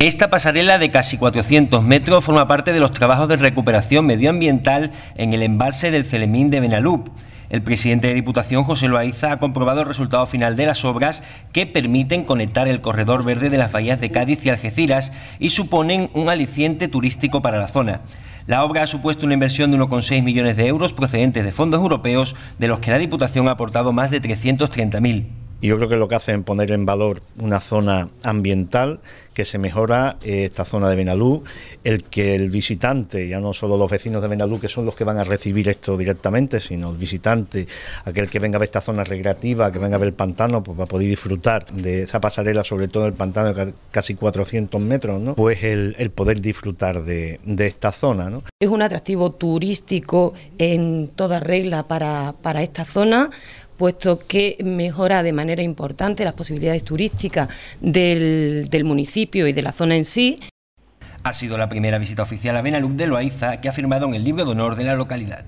Esta pasarela de casi 400 metros forma parte de los trabajos de recuperación medioambiental en el embalse del Celemín de Benalup. El presidente de Diputación, José Loaiza, ha comprobado el resultado final de las obras que permiten conectar el corredor verde de las bahías de Cádiz y Algeciras y suponen un aliciente turístico para la zona. La obra ha supuesto una inversión de 1,6 millones de euros procedentes de fondos europeos, de los que la Diputación ha aportado más de 330.000. Yo creo que lo que hace es poner en valor una zona ambiental que se mejora eh, esta zona de Benalú, el que el visitante, ya no solo los vecinos de Benalú, que son los que van a recibir esto directamente, sino el visitante, aquel que venga a ver esta zona recreativa, que venga a ver el pantano, pues va a poder disfrutar de esa pasarela, sobre todo el pantano, de casi 400 metros, ¿no? pues el, poder disfrutar de, esta zona. ¿no? Es un atractivo turístico en toda regla para, esta zona, puesto que mejora de manera importante las posibilidades turísticas del municipio y de la zona en sí. Ha sido la primera visita oficial a Benalup de Loaiza que ha firmado en el libro de honor de la localidad.